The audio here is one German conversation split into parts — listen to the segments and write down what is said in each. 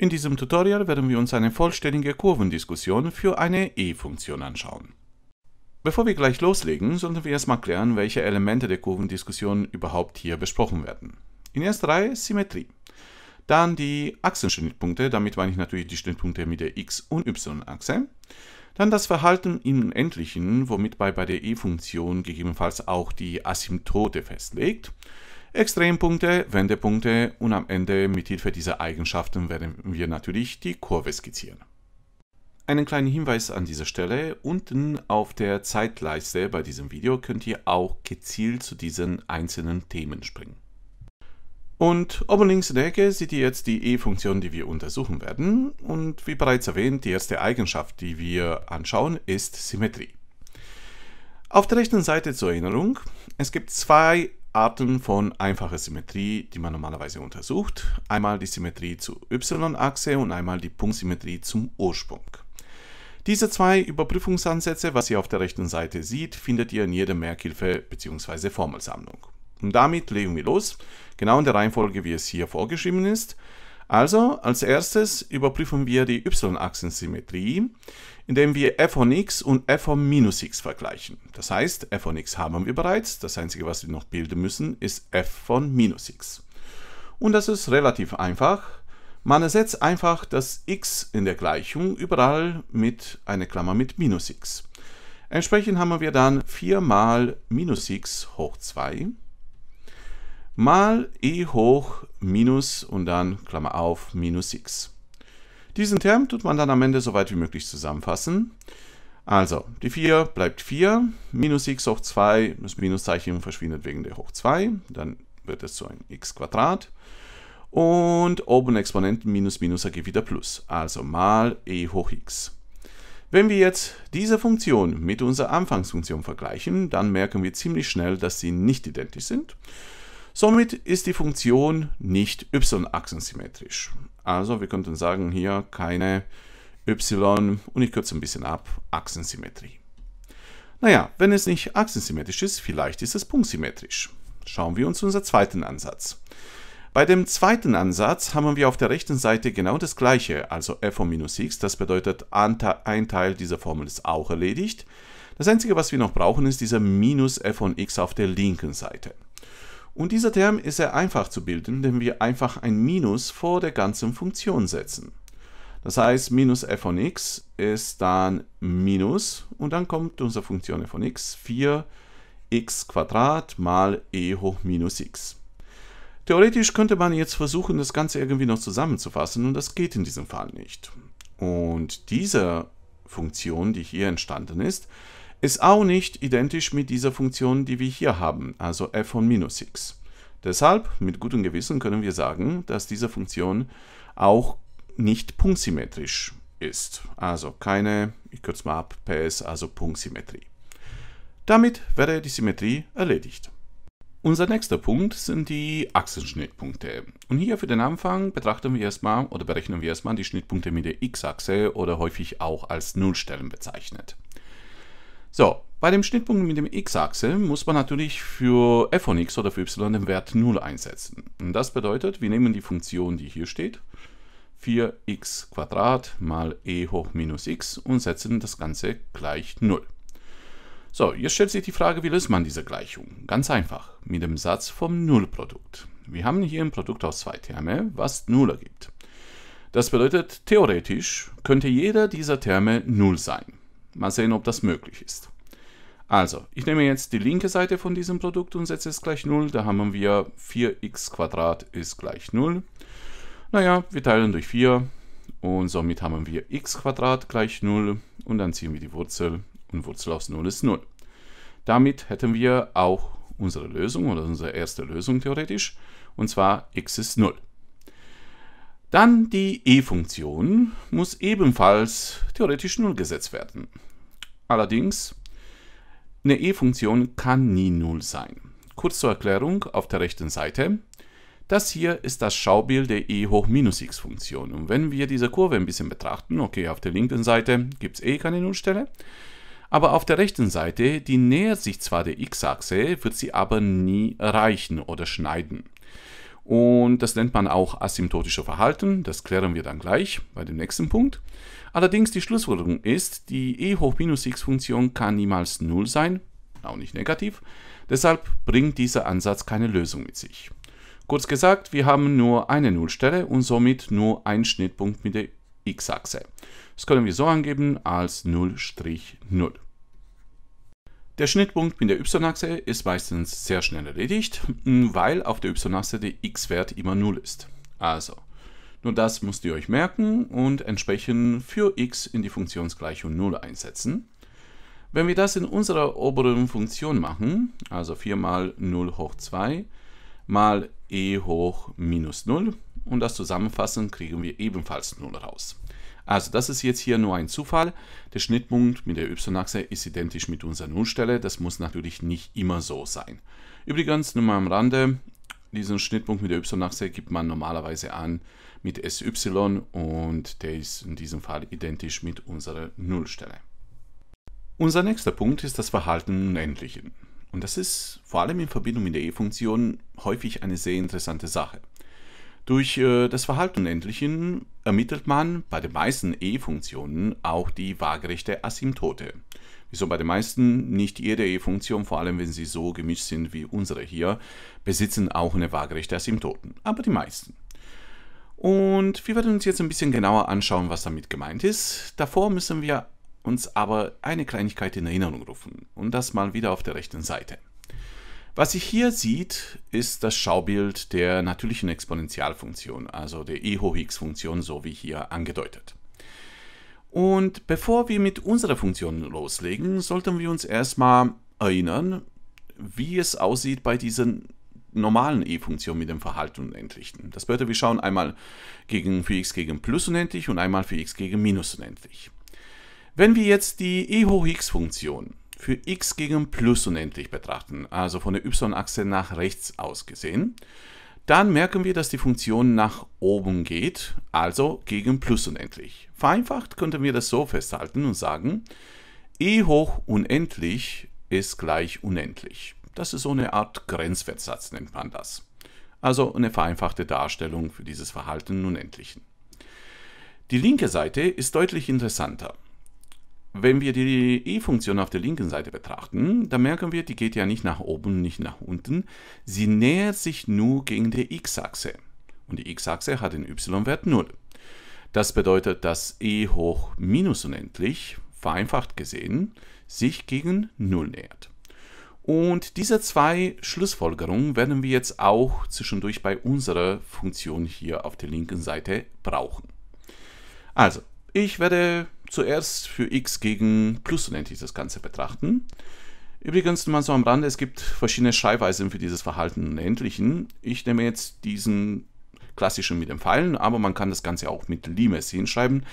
In diesem Tutorial werden wir uns eine vollständige Kurvendiskussion für eine E-Funktion anschauen. Bevor wir gleich loslegen, sollten wir erstmal klären, welche Elemente der Kurvendiskussion überhaupt hier besprochen werden. In erster Reihe Symmetrie. Dann die Achsenschnittpunkte, damit meine ich natürlich die Schnittpunkte mit der x- und y-Achse. Dann das Verhalten im Unendlichen, womit bei, bei der E-Funktion gegebenenfalls auch die Asymptote festlegt. Extrempunkte, Wendepunkte und am Ende mit Hilfe dieser Eigenschaften werden wir natürlich die Kurve skizzieren. Einen kleinen Hinweis an dieser Stelle, unten auf der Zeitleiste bei diesem Video könnt ihr auch gezielt zu diesen einzelnen Themen springen. Und oben links in der Ecke seht ihr jetzt die E-Funktion, die wir untersuchen werden. Und wie bereits erwähnt, die erste Eigenschaft, die wir anschauen, ist Symmetrie. Auf der rechten Seite zur Erinnerung, es gibt zwei Arten von einfacher Symmetrie, die man normalerweise untersucht. Einmal die Symmetrie zur y-Achse und einmal die Punktsymmetrie zum Ursprung. Diese zwei Überprüfungsansätze, was ihr auf der rechten Seite seht, findet ihr in jeder Merkhilfe bzw. Formelsammlung. Und damit legen wir los, genau in der Reihenfolge, wie es hier vorgeschrieben ist. Also als erstes überprüfen wir die y-Achsensymmetrie, indem wir f von x und f von minus x vergleichen. Das heißt, f von x haben wir bereits, das einzige, was wir noch bilden müssen, ist f von minus x. Und das ist relativ einfach. Man ersetzt einfach das x in der Gleichung überall mit einer Klammer mit minus x. Entsprechend haben wir dann 4 mal minus x hoch 2 mal e hoch minus und dann Klammer auf minus x. Diesen Term tut man dann am Ende so weit wie möglich zusammenfassen. Also, die 4 bleibt 4, minus x hoch 2, das Minuszeichen verschwindet wegen der hoch 2, dann wird es zu einem x Quadrat. Und oben Exponenten minus minus ergibt wieder plus, also mal e hoch x. Wenn wir jetzt diese Funktion mit unserer Anfangsfunktion vergleichen, dann merken wir ziemlich schnell, dass sie nicht identisch sind. Somit ist die Funktion nicht y-achsensymmetrisch. Also wir könnten sagen, hier keine y, und ich kürze ein bisschen ab, Achsensymmetrie. Naja, wenn es nicht achsensymmetrisch ist, vielleicht ist es punktsymmetrisch. Schauen wir uns unseren zweiten Ansatz. Bei dem zweiten Ansatz haben wir auf der rechten Seite genau das gleiche, also f von minus x, das bedeutet, ein Teil dieser Formel ist auch erledigt. Das einzige, was wir noch brauchen, ist dieser minus f von x auf der linken Seite. Und dieser Term ist sehr einfach zu bilden, indem wir einfach ein Minus vor der ganzen Funktion setzen. Das heißt, minus f von x ist dann minus und dann kommt unsere Funktion f von x, 4x mal e hoch minus x. Theoretisch könnte man jetzt versuchen, das Ganze irgendwie noch zusammenzufassen und das geht in diesem Fall nicht. Und diese Funktion, die hier entstanden ist, ist auch nicht identisch mit dieser Funktion, die wir hier haben, also f von minus x. Deshalb, mit gutem Gewissen können wir sagen, dass diese Funktion auch nicht punktsymmetrisch ist. Also keine, ich kürze mal ab, PS, also Punktsymmetrie. Damit wäre die Symmetrie erledigt. Unser nächster Punkt sind die Achsenschnittpunkte. Und hier für den Anfang betrachten wir erstmal oder berechnen wir erstmal die Schnittpunkte mit der x-Achse oder häufig auch als Nullstellen bezeichnet. So, bei dem Schnittpunkt mit dem x-Achse muss man natürlich für f von x oder für y den Wert 0 einsetzen. Und das bedeutet, wir nehmen die Funktion, die hier steht, 4x mal e hoch minus x und setzen das Ganze gleich 0. So, jetzt stellt sich die Frage, wie löst man diese Gleichung? Ganz einfach, mit dem Satz vom Nullprodukt. Wir haben hier ein Produkt aus zwei Terme, was 0 ergibt. Das bedeutet, theoretisch könnte jeder dieser Terme 0 sein. Mal sehen, ob das möglich ist. Also, ich nehme jetzt die linke Seite von diesem Produkt und setze es gleich 0. Da haben wir 4x ist gleich 0. Naja, wir teilen durch 4 und somit haben wir x gleich 0 und dann ziehen wir die Wurzel und Wurzel aus 0 ist 0. Damit hätten wir auch unsere Lösung oder unsere erste Lösung theoretisch und zwar x ist 0. Dann die E-Funktion muss ebenfalls theoretisch null gesetzt werden. Allerdings, eine E-Funktion kann nie null sein. Kurz zur Erklärung auf der rechten Seite. Das hier ist das Schaubild der e hoch minus x Funktion. Und wenn wir diese Kurve ein bisschen betrachten, okay, auf der linken Seite gibt es eh keine Nullstelle, aber auf der rechten Seite, die nähert sich zwar der x-Achse, wird sie aber nie erreichen oder schneiden. Und das nennt man auch asymptotische Verhalten. Das klären wir dann gleich bei dem nächsten Punkt. Allerdings die Schlussfolgerung ist, die e hoch minus x Funktion kann niemals 0 sein, auch nicht negativ. Deshalb bringt dieser Ansatz keine Lösung mit sich. Kurz gesagt, wir haben nur eine Nullstelle und somit nur einen Schnittpunkt mit der x-Achse. Das können wir so angeben als 0,0. Der Schnittpunkt mit der y-Achse ist meistens sehr schnell erledigt, hm, weil auf der y-Achse der x-Wert immer 0 ist. Also, nur das müsst ihr euch merken und entsprechend für x in die Funktionsgleichung 0 einsetzen. Wenn wir das in unserer oberen Funktion machen, also 4 mal 0 hoch 2 mal e hoch minus 0 und das zusammenfassen, kriegen wir ebenfalls 0 raus. Also das ist jetzt hier nur ein Zufall. Der Schnittpunkt mit der y-Achse ist identisch mit unserer Nullstelle. Das muss natürlich nicht immer so sein. Übrigens, nur mal am Rande, diesen Schnittpunkt mit der y-Achse gibt man normalerweise an mit sy und der ist in diesem Fall identisch mit unserer Nullstelle. Unser nächster Punkt ist das Verhalten Unendlichen. Und das ist vor allem in Verbindung mit der E-Funktion häufig eine sehr interessante Sache. Durch äh, das Verhalten Unendlichen ermittelt man bei den meisten E-Funktionen auch die waagerechte Asymptote. Wieso bei den meisten, nicht jede E-Funktion, vor allem wenn sie so gemischt sind wie unsere hier, besitzen auch eine waagerechte Asymptoten, aber die meisten. Und wir werden uns jetzt ein bisschen genauer anschauen, was damit gemeint ist. Davor müssen wir uns aber eine Kleinigkeit in Erinnerung rufen und das mal wieder auf der rechten Seite. Was sich hier sieht, ist das Schaubild der natürlichen Exponentialfunktion, also der e hoch x Funktion, so wie hier angedeutet. Und bevor wir mit unserer Funktion loslegen, sollten wir uns erstmal erinnern, wie es aussieht bei diesen normalen E-Funktion mit dem Verhalten Unendlichen. Das bedeutet, wir schauen einmal gegen, für x gegen plus unendlich und einmal für x gegen minus unendlich. Wenn wir jetzt die e hoch x Funktion für x gegen plus unendlich betrachten, also von der y-Achse nach rechts aus gesehen, dann merken wir, dass die Funktion nach oben geht, also gegen plus unendlich. Vereinfacht könnten wir das so festhalten und sagen, e hoch unendlich ist gleich unendlich. Das ist so eine Art Grenzwertsatz, nennt man das. Also eine vereinfachte Darstellung für dieses Verhalten Unendlichen. Die linke Seite ist deutlich interessanter. Wenn wir die E-Funktion auf der linken Seite betrachten, dann merken wir, die geht ja nicht nach oben, nicht nach unten. Sie nähert sich nur gegen die x-Achse. Und die x-Achse hat den y-Wert 0. Das bedeutet, dass e hoch minus unendlich, vereinfacht gesehen, sich gegen 0 nähert. Und diese zwei Schlussfolgerungen werden wir jetzt auch zwischendurch bei unserer Funktion hier auf der linken Seite brauchen. Also, ich werde zuerst für x gegen plus unendlich das Ganze betrachten. Übrigens, mal so am Rande, es gibt verschiedene Schreibweisen für dieses Verhalten unendlichen. Ich nehme jetzt diesen klassischen mit dem Pfeilen, aber man kann das Ganze auch mit Limes hinschreiben.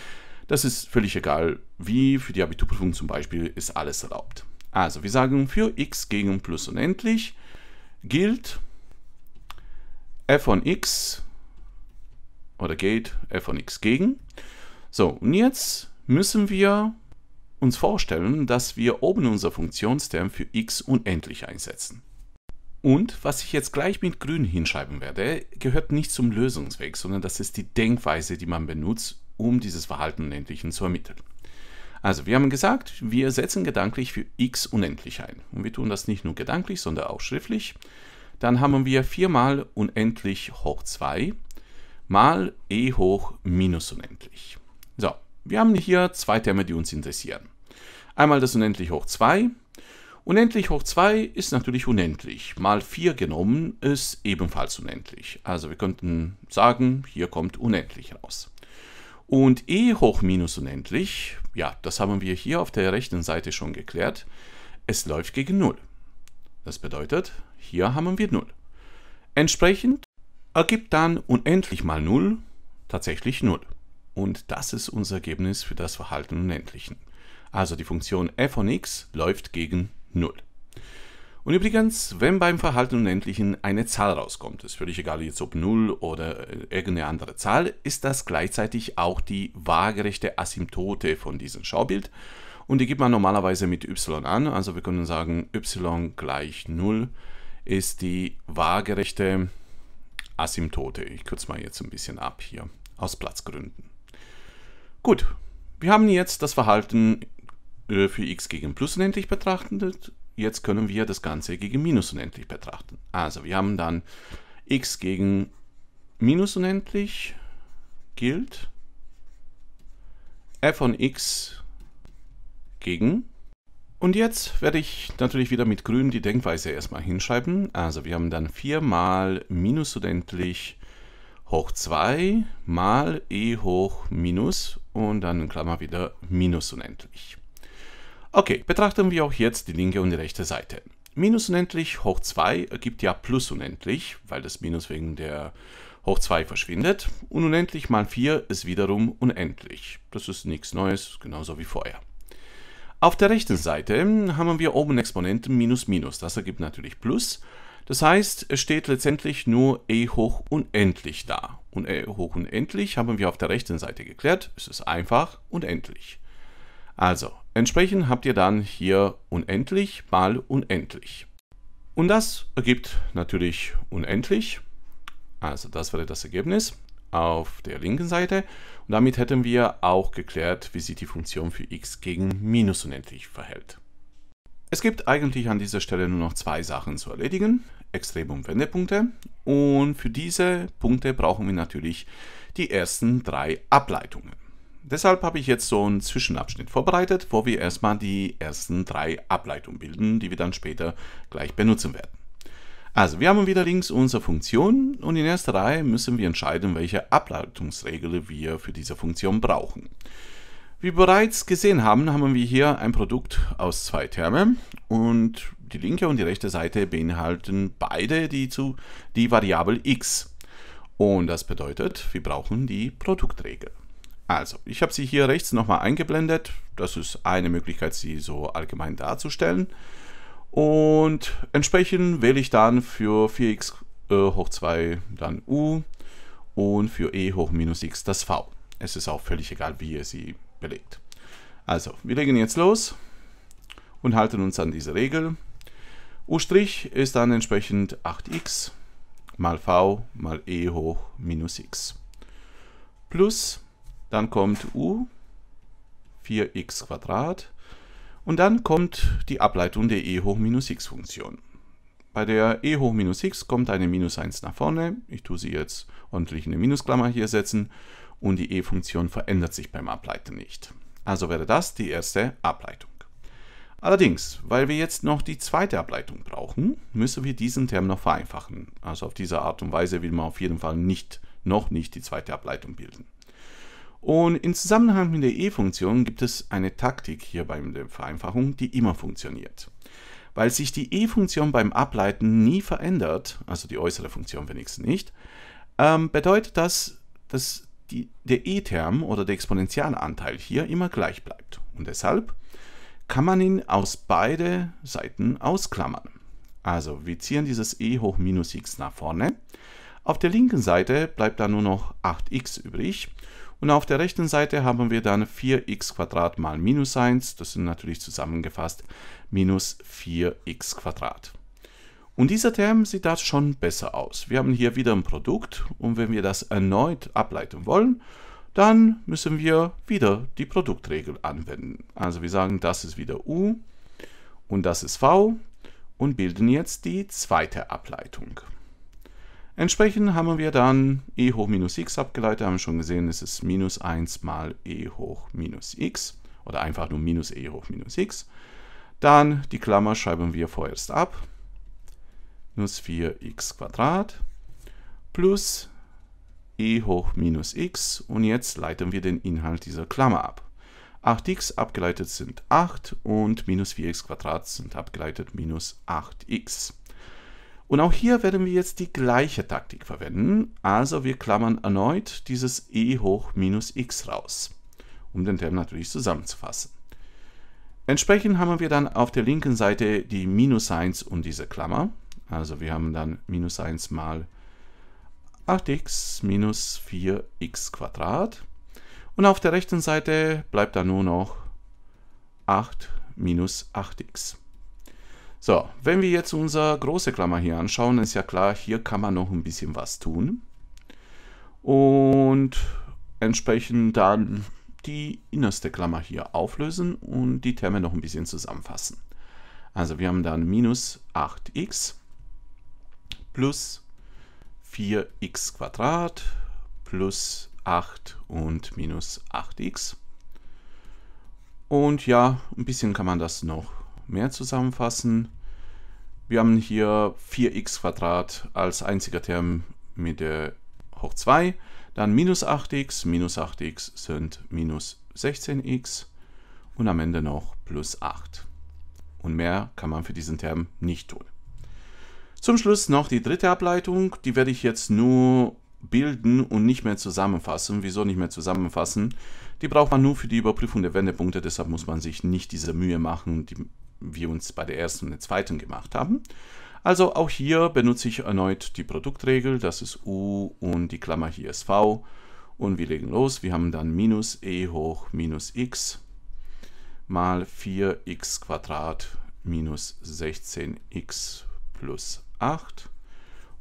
Das ist völlig egal, wie, für die Abiturprüfung zum Beispiel ist alles erlaubt. Also, wir sagen für x gegen plus unendlich gilt f von x oder geht f von x gegen. So, und jetzt müssen wir uns vorstellen, dass wir oben unser Funktionsterm für x unendlich einsetzen. Und was ich jetzt gleich mit grün hinschreiben werde, gehört nicht zum Lösungsweg, sondern das ist die Denkweise, die man benutzt, um dieses Verhalten unendlichen zu ermitteln. Also wir haben gesagt, wir setzen gedanklich für x unendlich ein. Und wir tun das nicht nur gedanklich, sondern auch schriftlich. Dann haben wir 4 mal unendlich hoch 2 mal e hoch minus unendlich. So, wir haben hier zwei Terme, die uns interessieren. Einmal das unendlich hoch 2. Unendlich hoch 2 ist natürlich unendlich. Mal 4 genommen ist ebenfalls unendlich. Also wir könnten sagen, hier kommt unendlich raus. Und e hoch minus unendlich, ja, das haben wir hier auf der rechten Seite schon geklärt, es läuft gegen 0. Das bedeutet, hier haben wir 0. Entsprechend ergibt dann unendlich mal 0 tatsächlich 0. Und das ist unser Ergebnis für das Verhalten Unendlichen. Also die Funktion f von x läuft gegen 0. Und übrigens, wenn beim Verhalten Unendlichen eine Zahl rauskommt, ist völlig egal jetzt ob 0 oder äh, irgendeine andere Zahl, ist das gleichzeitig auch die waagerechte Asymptote von diesem Schaubild. Und die gibt man normalerweise mit y an, also wir können sagen, y gleich 0 ist die waagerechte Asymptote. Ich kürze mal jetzt ein bisschen ab hier, aus Platzgründen. Gut, wir haben jetzt das Verhalten äh, für x gegen plus unendlich betrachtet. Jetzt können wir das Ganze gegen minus unendlich betrachten. Also wir haben dann x gegen minus unendlich gilt f von x gegen. Und jetzt werde ich natürlich wieder mit grün die Denkweise erstmal hinschreiben. Also wir haben dann 4 mal minus unendlich hoch 2 mal e hoch minus und dann in Klammer wieder minus unendlich. Okay, betrachten wir auch jetzt die linke und die rechte Seite. Minus unendlich hoch 2 ergibt ja plus unendlich, weil das Minus wegen der hoch 2 verschwindet. Und unendlich mal 4 ist wiederum unendlich. Das ist nichts Neues, genauso wie vorher. Auf der rechten Seite haben wir oben Exponenten minus minus. Das ergibt natürlich plus. Das heißt, es steht letztendlich nur e hoch unendlich da und äh, hoch unendlich haben wir auf der rechten Seite geklärt. Es ist einfach unendlich. Also, entsprechend habt ihr dann hier unendlich mal unendlich. Und das ergibt natürlich unendlich. Also das wäre das Ergebnis auf der linken Seite. Und damit hätten wir auch geklärt, wie sich die Funktion für x gegen minus unendlich verhält. Es gibt eigentlich an dieser Stelle nur noch zwei Sachen zu erledigen. Extrem- und Wendepunkte. Und für diese Punkte brauchen wir natürlich die ersten drei Ableitungen. Deshalb habe ich jetzt so einen Zwischenabschnitt vorbereitet, wo wir erstmal die ersten drei Ableitungen bilden, die wir dann später gleich benutzen werden. Also, wir haben wieder links unsere Funktion und in erster Reihe müssen wir entscheiden, welche Ableitungsregel wir für diese Funktion brauchen. Wie bereits gesehen haben, haben wir hier ein Produkt aus zwei Termen und die linke und die rechte Seite beinhalten beide die, zu, die Variable x. Und das bedeutet, wir brauchen die Produktregel. Also, ich habe sie hier rechts nochmal eingeblendet. Das ist eine Möglichkeit, sie so allgemein darzustellen. Und entsprechend wähle ich dann für 4x äh, hoch 2 dann u und für e hoch minus x das v. Es ist auch völlig egal, wie ihr sie belegt. Also, wir legen jetzt los und halten uns an diese Regel. U' ist dann entsprechend 8x mal v mal e hoch minus x. Plus, dann kommt u, 4x Und dann kommt die Ableitung der e hoch minus x Funktion. Bei der e hoch minus x kommt eine minus 1 nach vorne. Ich tue sie jetzt ordentlich in eine Minusklammer hier setzen und die e-Funktion verändert sich beim Ableiten nicht. Also wäre das die erste Ableitung. Allerdings, weil wir jetzt noch die zweite Ableitung brauchen, müssen wir diesen Term noch vereinfachen. Also auf diese Art und Weise will man auf jeden Fall nicht, noch nicht die zweite Ableitung bilden. Und im Zusammenhang mit der E-Funktion gibt es eine Taktik hier bei der Vereinfachung, die immer funktioniert. Weil sich die E-Funktion beim Ableiten nie verändert, also die äußere Funktion wenigstens nicht, ähm, bedeutet das, dass die, der E-Term oder der Exponentialanteil hier immer gleich bleibt. Und deshalb kann man ihn aus beide Seiten ausklammern. Also wir ziehen dieses e hoch minus x nach vorne. Auf der linken Seite bleibt dann nur noch 8x übrig. Und auf der rechten Seite haben wir dann 4x mal minus 1. Das sind natürlich zusammengefasst minus 4x und dieser Term sieht da schon besser aus. Wir haben hier wieder ein Produkt und wenn wir das erneut ableiten wollen, dann müssen wir wieder die Produktregel anwenden. Also wir sagen, das ist wieder U und das ist V und bilden jetzt die zweite Ableitung. Entsprechend haben wir dann e hoch minus x abgeleitet, haben wir schon gesehen, es ist minus 1 mal e hoch minus x oder einfach nur minus e hoch minus x. Dann die Klammer schreiben wir vorerst ab minus 4x plus e hoch minus x und jetzt leiten wir den Inhalt dieser Klammer ab. 8x abgeleitet sind 8 und minus 4x sind abgeleitet minus 8x. Und auch hier werden wir jetzt die gleiche Taktik verwenden, also wir klammern erneut dieses e hoch minus x raus, um den Term natürlich zusammenzufassen. Entsprechend haben wir dann auf der linken Seite die minus 1 und diese Klammer. Also wir haben dann minus 1 mal 8x minus 4x Quadrat. Und auf der rechten Seite bleibt dann nur noch 8 minus 8x. So, wenn wir jetzt unsere große Klammer hier anschauen, ist ja klar, hier kann man noch ein bisschen was tun. Und entsprechend dann die innerste Klammer hier auflösen und die Terme noch ein bisschen zusammenfassen. Also wir haben dann minus 8x plus 4x plus 8 und minus 8x. Und ja, ein bisschen kann man das noch mehr zusammenfassen. Wir haben hier 4x als einziger Term mit der hoch 2. Dann minus 8x, minus 8x sind minus 16x und am Ende noch plus 8. Und mehr kann man für diesen Term nicht tun. Zum Schluss noch die dritte Ableitung, die werde ich jetzt nur bilden und nicht mehr zusammenfassen. Wieso nicht mehr zusammenfassen? Die braucht man nur für die Überprüfung der Wendepunkte, deshalb muss man sich nicht diese Mühe machen, die wir uns bei der ersten und der zweiten gemacht haben. Also auch hier benutze ich erneut die Produktregel, das ist U und die Klammer hier ist V. Und wir legen los, wir haben dann minus E hoch minus X mal 4x minus 16x plus 1. 8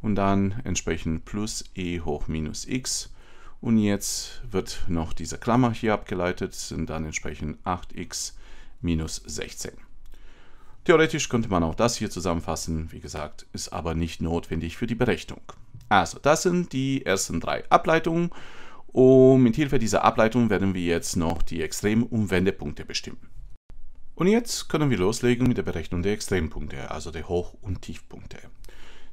und dann entsprechend plus e hoch minus x. Und jetzt wird noch diese Klammer hier abgeleitet, sind dann entsprechend 8x minus 16. Theoretisch könnte man auch das hier zusammenfassen, wie gesagt, ist aber nicht notwendig für die Berechnung. Also, das sind die ersten drei Ableitungen und mit Hilfe dieser Ableitung werden wir jetzt noch die Extrem- und Wendepunkte bestimmen. Und jetzt können wir loslegen mit der Berechnung der Extrempunkte, also der Hoch- und Tiefpunkte.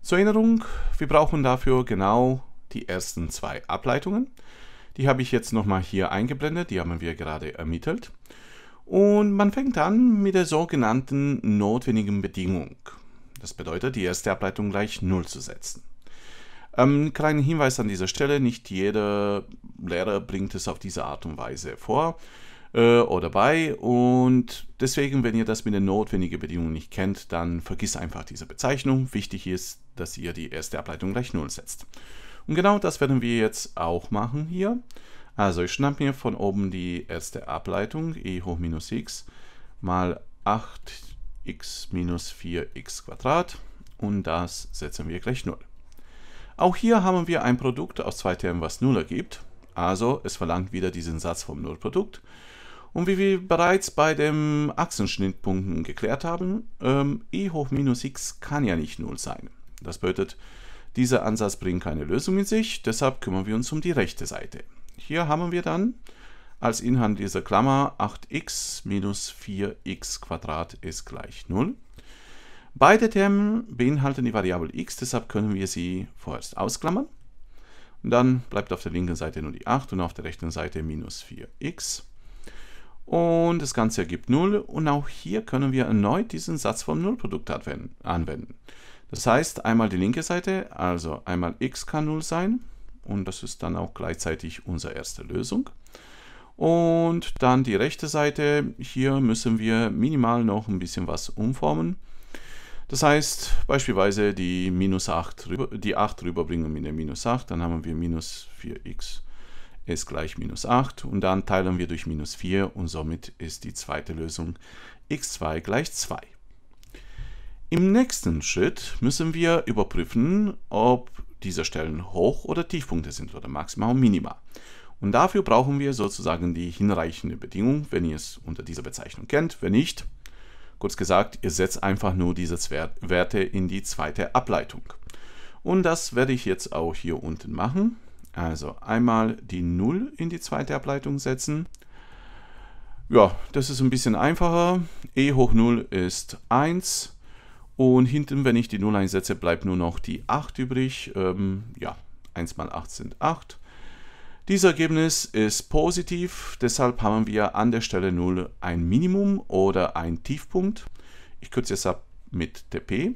Zur Erinnerung, wir brauchen dafür genau die ersten zwei Ableitungen. Die habe ich jetzt nochmal hier eingeblendet, die haben wir gerade ermittelt. Und man fängt an mit der sogenannten notwendigen Bedingung. Das bedeutet, die erste Ableitung gleich 0 zu setzen. Ähm, kleiner Hinweis an dieser Stelle, nicht jeder Lehrer bringt es auf diese Art und Weise vor äh, oder bei. Und deswegen, wenn ihr das mit der notwendigen Bedingung nicht kennt, dann vergiss einfach diese Bezeichnung. Wichtig ist, dass ihr die erste Ableitung gleich 0 setzt. Und genau das werden wir jetzt auch machen hier. Also ich schnappe mir von oben die erste Ableitung, e hoch minus x mal 8x minus 4x Quadrat und das setzen wir gleich 0. Auch hier haben wir ein Produkt aus zwei Termen, was 0 ergibt. Also es verlangt wieder diesen Satz vom Nullprodukt. Und wie wir bereits bei den Achsenschnittpunkten geklärt haben, ähm, e hoch minus x kann ja nicht 0 sein. Das bedeutet, dieser Ansatz bringt keine Lösung in sich, deshalb kümmern wir uns um die rechte Seite. Hier haben wir dann als Inhalt dieser Klammer 8x minus 4x ist gleich 0. Beide Termen beinhalten die Variable x, deshalb können wir sie vorerst ausklammern. Und dann bleibt auf der linken Seite nur die 8 und auf der rechten Seite minus 4x. Und das Ganze ergibt 0 und auch hier können wir erneut diesen Satz vom Nullprodukt anwenden. Das heißt, einmal die linke Seite, also einmal x kann 0 sein und das ist dann auch gleichzeitig unsere erste Lösung. Und dann die rechte Seite, hier müssen wir minimal noch ein bisschen was umformen. Das heißt, beispielsweise die, minus 8, die 8 rüberbringen mit der minus 8, dann haben wir minus 4x ist gleich minus 8 und dann teilen wir durch minus 4 und somit ist die zweite Lösung x2 gleich 2. Im nächsten Schritt müssen wir überprüfen, ob diese Stellen Hoch- oder Tiefpunkte sind oder Maxima und Minima. Und dafür brauchen wir sozusagen die hinreichende Bedingung, wenn ihr es unter dieser Bezeichnung kennt. Wenn nicht, kurz gesagt, ihr setzt einfach nur diese Werte in die zweite Ableitung. Und das werde ich jetzt auch hier unten machen. Also einmal die 0 in die zweite Ableitung setzen. Ja, das ist ein bisschen einfacher. e hoch 0 ist 1 und hinten, wenn ich die 0 einsetze, bleibt nur noch die 8 übrig. Ähm, ja, 1 mal 8 sind 8. Dieses Ergebnis ist positiv, deshalb haben wir an der Stelle 0 ein Minimum oder ein Tiefpunkt. Ich kürze es ab mit TP.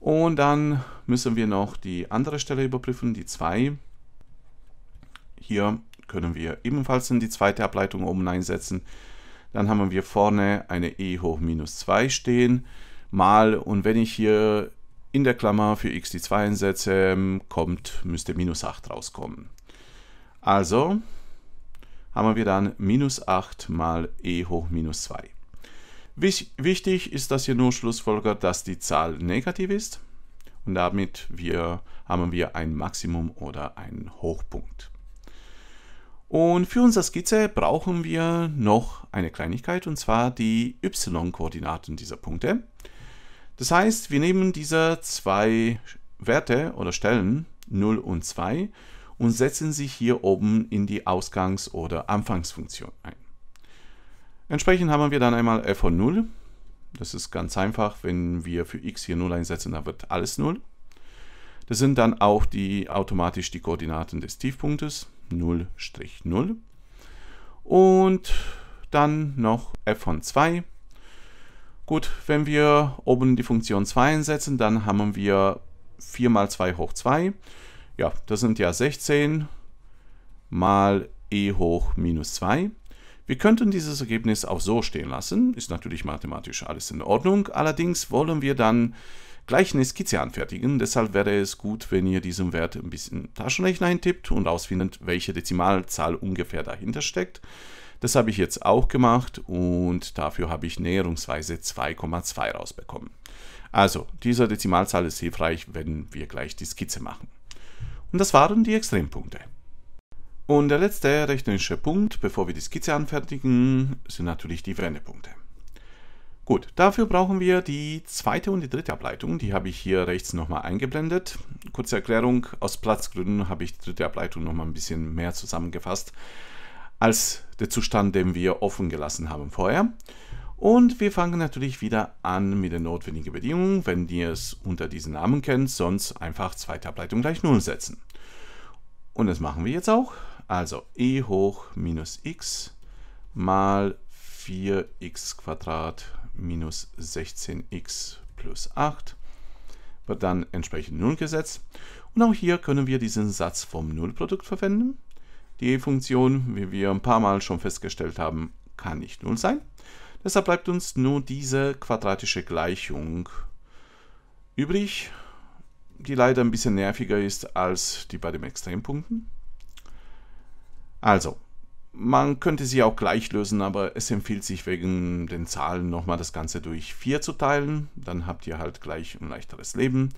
Und dann müssen wir noch die andere Stelle überprüfen, die 2. Hier können wir ebenfalls in die zweite Ableitung oben einsetzen. Dann haben wir vorne eine e hoch minus 2 stehen mal und wenn ich hier in der Klammer für x die 2 einsetze, ähm, kommt, müsste minus 8 rauskommen. Also haben wir dann minus 8 mal e hoch minus 2. Wichtig ist, dass hier nur Schlussfolger, dass die Zahl negativ ist und damit wir, haben wir ein Maximum oder einen Hochpunkt. Und für unsere Skizze brauchen wir noch eine Kleinigkeit und zwar die y-Koordinaten dieser Punkte. Das heißt, wir nehmen diese zwei Werte oder Stellen 0 und 2 und setzen sie hier oben in die Ausgangs- oder Anfangsfunktion ein. Entsprechend haben wir dann einmal f von 0. Das ist ganz einfach, wenn wir für x hier 0 einsetzen, dann wird alles 0. Das sind dann auch die automatisch die Koordinaten des Tiefpunktes 0, 0. Und dann noch f von 2. Gut, wenn wir oben die Funktion 2 einsetzen, dann haben wir 4 mal 2 hoch 2. Ja, das sind ja 16 mal e hoch minus 2. Wir könnten dieses Ergebnis auch so stehen lassen, ist natürlich mathematisch alles in Ordnung, allerdings wollen wir dann gleich eine Skizze anfertigen, deshalb wäre es gut, wenn ihr diesen Wert ein bisschen Taschenrechner eintippt und ausfindet, welche Dezimalzahl ungefähr dahinter steckt. Das habe ich jetzt auch gemacht und dafür habe ich näherungsweise 2,2 rausbekommen. Also, diese Dezimalzahl ist hilfreich, wenn wir gleich die Skizze machen. Und das waren die Extrempunkte. Und der letzte rechnerische Punkt, bevor wir die Skizze anfertigen, sind natürlich die Wendepunkte. Gut, dafür brauchen wir die zweite und die dritte Ableitung. Die habe ich hier rechts nochmal eingeblendet. Kurze Erklärung, aus Platzgründen habe ich die dritte Ableitung nochmal ein bisschen mehr zusammengefasst als der Zustand, den wir offen gelassen haben vorher. Und wir fangen natürlich wieder an mit den notwendigen Bedingungen, wenn ihr es unter diesen Namen kennt, sonst einfach zweite Ableitung gleich 0 setzen. Und das machen wir jetzt auch. Also e hoch minus x mal 4x minus 16x plus 8 wird dann entsprechend 0 gesetzt. Und auch hier können wir diesen Satz vom Nullprodukt verwenden. Die E-Funktion, wie wir ein paar Mal schon festgestellt haben, kann nicht 0 sein. Deshalb bleibt uns nur diese quadratische Gleichung übrig, die leider ein bisschen nerviger ist als die bei den Extrempunkten. Also, man könnte sie auch gleich lösen, aber es empfiehlt sich wegen den Zahlen nochmal das Ganze durch 4 zu teilen. Dann habt ihr halt gleich ein leichteres Leben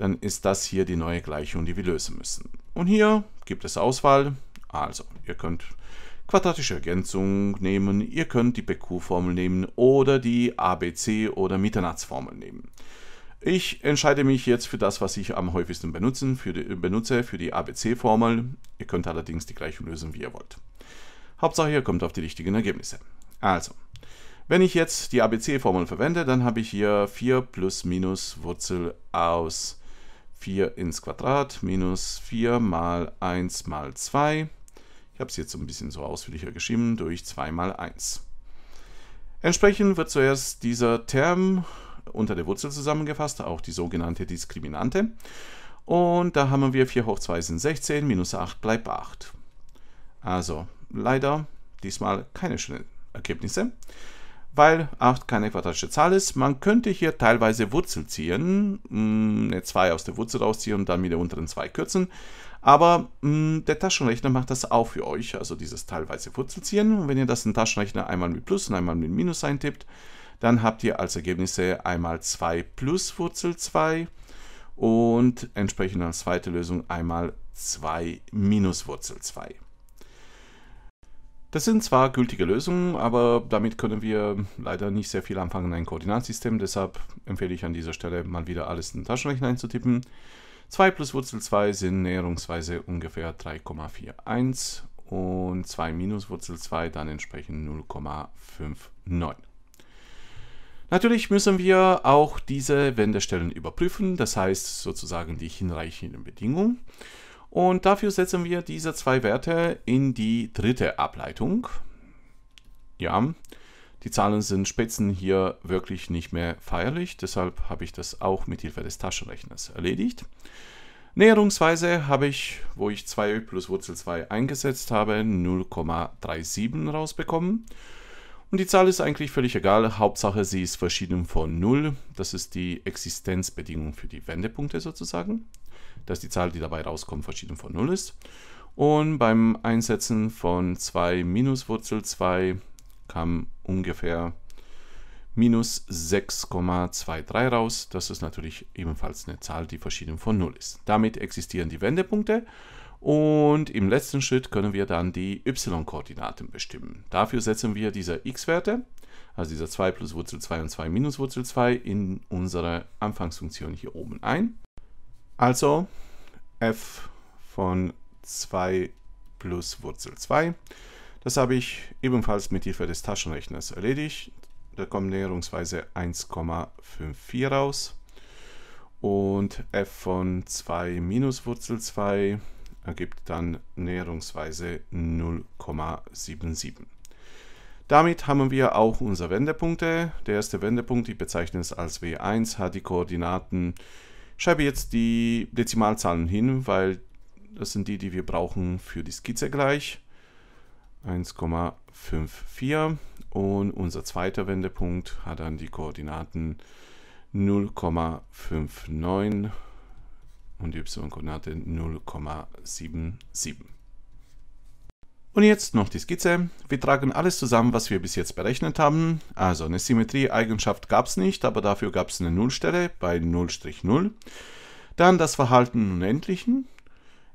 dann ist das hier die neue Gleichung, die wir lösen müssen. Und hier gibt es Auswahl. Also, ihr könnt quadratische Ergänzung nehmen, ihr könnt die PQ-Formel nehmen oder die ABC- oder Mitternachtsformel nehmen. Ich entscheide mich jetzt für das, was ich am häufigsten benutzen, für die, benutze, für die ABC-Formel. Ihr könnt allerdings die Gleichung lösen, wie ihr wollt. Hauptsache, ihr kommt auf die richtigen Ergebnisse. Also, wenn ich jetzt die ABC-Formel verwende, dann habe ich hier 4 plus minus Wurzel aus 4 ins Quadrat minus 4 mal 1 mal 2. Ich habe es jetzt ein bisschen so ausführlicher geschrieben, durch 2 mal 1. Entsprechend wird zuerst dieser Term unter der Wurzel zusammengefasst, auch die sogenannte Diskriminante. Und da haben wir 4 hoch 2 sind 16, minus 8 bleibt 8. Also leider diesmal keine schönen Ergebnisse weil 8 keine quadratische Zahl ist. Man könnte hier teilweise Wurzel ziehen, mm, eine 2 aus der Wurzel rausziehen und dann mit der unteren 2 kürzen. Aber mh, mm, der Taschenrechner macht das auch für euch, also dieses teilweise Wurzel ziehen. Und wenn ihr das im Taschenrechner einmal mit Plus und einmal mit Minus eintippt, dann habt ihr als Ergebnisse einmal 2 plus Wurzel 2 und entsprechend als zweite Lösung einmal 2 minus Wurzel 2. Das sind zwar gültige Lösungen, aber damit können wir leider nicht sehr viel anfangen in ein Koordinatsystem. Deshalb empfehle ich an dieser Stelle mal wieder alles in den Taschenrechner einzutippen. 2 plus Wurzel 2 sind näherungsweise ungefähr 3,41 und 2 minus Wurzel 2 dann entsprechend 0,59. Natürlich müssen wir auch diese Wendestellen überprüfen, das heißt sozusagen die hinreichenden Bedingungen. Und dafür setzen wir diese zwei Werte in die dritte Ableitung. Ja, die Zahlen sind Spitzen hier wirklich nicht mehr feierlich, deshalb habe ich das auch mit Hilfe des Taschenrechners erledigt. Näherungsweise habe ich, wo ich 2 plus Wurzel 2 eingesetzt habe, 0,37 rausbekommen. Und die Zahl ist eigentlich völlig egal. Hauptsache, sie ist verschieden von 0. Das ist die Existenzbedingung für die Wendepunkte sozusagen. Dass die Zahl, die dabei rauskommt, verschieden von 0 ist. Und beim Einsetzen von 2 minus Wurzel 2 kam ungefähr minus 6,23 raus. Das ist natürlich ebenfalls eine Zahl, die verschieden von 0 ist. Damit existieren die Wendepunkte. Und im letzten Schritt können wir dann die y-Koordinaten bestimmen. Dafür setzen wir diese x-Werte, also diese 2 plus Wurzel 2 und 2 minus Wurzel 2, in unsere Anfangsfunktion hier oben ein. Also f von 2 plus Wurzel 2. Das habe ich ebenfalls mit Hilfe des Taschenrechners erledigt. Da kommt näherungsweise 1,54 raus. Und f von 2 minus Wurzel 2 ergibt dann näherungsweise 0,77. Damit haben wir auch unsere Wendepunkte. Der erste Wendepunkt, ich bezeichne es als W1, hat die Koordinaten. Ich schreibe jetzt die Dezimalzahlen hin, weil das sind die, die wir brauchen für die Skizze gleich. 1,54 und unser zweiter Wendepunkt hat dann die Koordinaten 0,59 und die y-Koordinate 0,77. Und jetzt noch die Skizze. Wir tragen alles zusammen, was wir bis jetzt berechnet haben. Also eine Symmetrieeigenschaft gab es nicht, aber dafür gab es eine Nullstelle bei 0,0. Dann das Verhalten Unendlichen,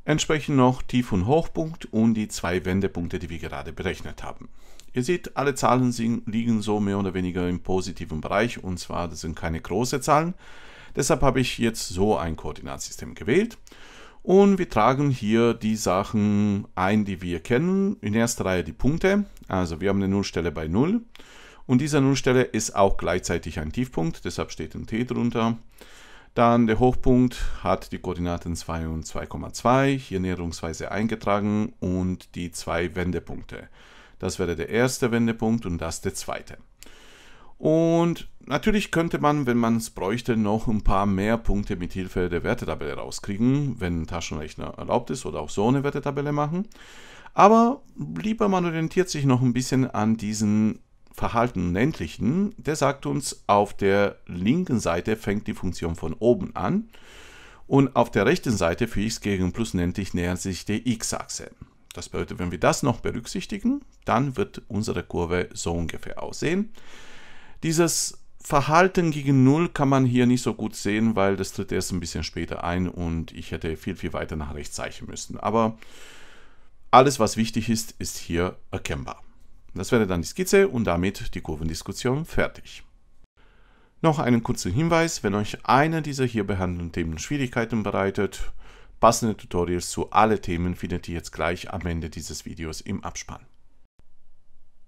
entsprechend noch Tief- und Hochpunkt und die zwei Wendepunkte, die wir gerade berechnet haben. Ihr seht, alle Zahlen liegen so mehr oder weniger im positiven Bereich und zwar das sind keine großen Zahlen. Deshalb habe ich jetzt so ein Koordinatsystem gewählt. Und wir tragen hier die Sachen ein, die wir kennen. In erster Reihe die Punkte. Also wir haben eine Nullstelle bei 0. Und diese Nullstelle ist auch gleichzeitig ein Tiefpunkt, deshalb steht ein T drunter. Dann der Hochpunkt hat die Koordinaten 2 und 2,2, hier näherungsweise eingetragen und die zwei Wendepunkte. Das wäre der erste Wendepunkt und das der zweite. Und natürlich könnte man, wenn man es bräuchte, noch ein paar mehr Punkte mit Hilfe der Wertetabelle rauskriegen, wenn ein Taschenrechner erlaubt ist oder auch so eine Wertetabelle machen. Aber lieber man orientiert sich noch ein bisschen an diesen Verhalten ländlichen. Der sagt uns, auf der linken Seite fängt die Funktion von oben an und auf der rechten Seite für x gegen plus ländlich nähert sich die x-Achse. Das bedeutet, wenn wir das noch berücksichtigen, dann wird unsere Kurve so ungefähr aussehen. Dieses Verhalten gegen Null kann man hier nicht so gut sehen, weil das tritt erst ein bisschen später ein und ich hätte viel, viel weiter nach rechts zeichnen müssen. Aber alles, was wichtig ist, ist hier erkennbar. Das wäre dann die Skizze und damit die Kurvendiskussion fertig. Noch einen kurzen Hinweis, wenn euch einer dieser hier behandelten Themen Schwierigkeiten bereitet, passende Tutorials zu alle Themen findet ihr jetzt gleich am Ende dieses Videos im Abspann.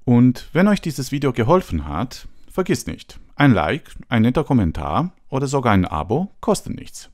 Und wenn euch dieses Video geholfen hat, Vergiss nicht, ein Like, ein netter Kommentar oder sogar ein Abo kosten nichts.